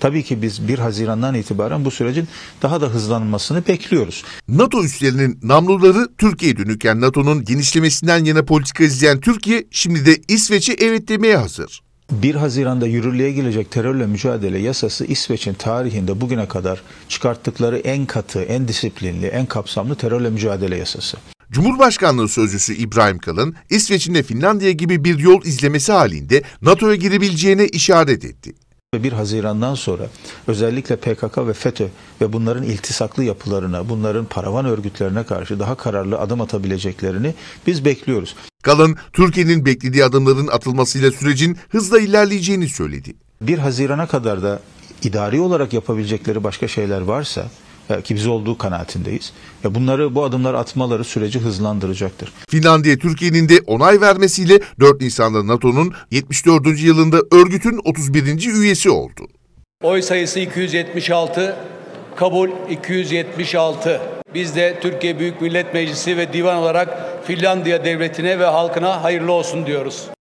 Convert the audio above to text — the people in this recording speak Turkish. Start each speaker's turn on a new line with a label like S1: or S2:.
S1: Tabii ki biz 1 Haziran'dan itibaren bu sürecin daha da hızlanmasını bekliyoruz. NATO üslerinin namluları Türkiye dönükken NATO'nun genişlemesinden yana politika izleyen Türkiye şimdi de İsveç'e evet demeye hazır. 1 Haziran'da yürürlüğe girecek terörle mücadele yasası İsveç'in tarihinde bugüne kadar çıkarttıkları en katı, en disiplinli, en kapsamlı terörle mücadele yasası. Cumhurbaşkanlığı Sözcüsü İbrahim Kalın, İsveç'in de Finlandiya gibi bir yol izlemesi halinde NATO'ya girebileceğine işaret etti ve 1 Haziran'dan sonra özellikle PKK ve FETÖ ve bunların iltisaklı yapılarına, bunların paravan örgütlerine karşı daha kararlı adım atabileceklerini biz bekliyoruz. Kalan Türkiye'nin beklediği adımların atılmasıyla sürecin hızla ilerleyeceğini söyledi. 1 Haziran'a kadar da idari olarak yapabilecekleri başka şeyler varsa ki biz olduğu kanaatindeyiz. Bunları bu adımlar atmaları süreci hızlandıracaktır. Finlandiya Türkiye'nin de onay vermesiyle 4 Nisan'da NATO'nun 74. yılında örgütün 31. üyesi oldu.
S2: Oy sayısı 276, kabul 276. Biz de Türkiye Büyük Millet Meclisi ve divan olarak Finlandiya devletine ve halkına hayırlı olsun diyoruz.